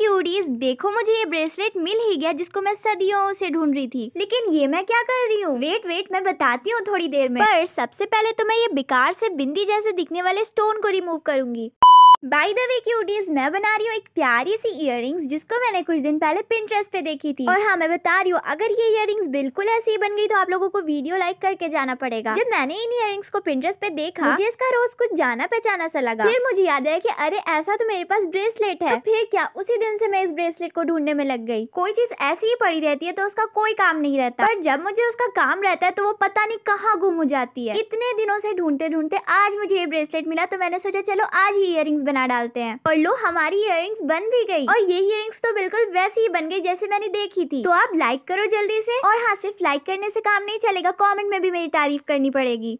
क्यूडीज देखो मुझे ये ब्रेसलेट मिल ही गया जिसको मैं सदियों से ढूंढ रही थी लेकिन ये मैं क्या कर रही हूँ वेट वेट मैं बताती हूँ थोड़ी देर में पर सबसे पहले तो मैं ये बेकार से बिंदी जैसे दिखने वाले स्टोन को रिमूव करूंगी बाई द वे क्यूटीज मैं बना रही हूँ एक प्यारी सी इयर जिसको मैंने कुछ दिन पहले पिंट्रेस्ट पे देखी थी और हाँ मैं बता रही हूँ अगर ये इयर बिल्कुल ऐसी ही बन गई तो आप लोगों को वीडियो लाइक करके जाना पड़ेगा जब मैंने इन इयर को पिंट्रेस्ट पे देखा मुझे इसका रोज कुछ जाना पहचाना सा लगा फिर मुझे याद आया की अरे ऐसा तो मेरे पास ब्रेसलेट है तो फिर क्या उसी दिन से मैं इस ब्रेसलेट को ढूंढने में लग गई कोई चीज ऐसी ही पड़ी रहती है तो उसका कोई काम नहीं रहता पर जब मुझे उसका काम रहता है तो वो पता नहीं कहाँ गुम हो जाती है इतने दिनों से ढूंढते ढूंढते आज मुझे ये ब्रेसलेट मिला तो मैंने सोचा चलो आज ही इयर बना डालते हैं और लो हमारी इयर बन भी गई और ये इयर तो बिल्कुल वैसी ही बन गई जैसे मैंने देखी थी तो आप लाइक करो जल्दी से और हाँ सिर्फ लाइक करने से काम नहीं चलेगा कॉमेंट में भी मेरी तारीफ करनी पड़ेगी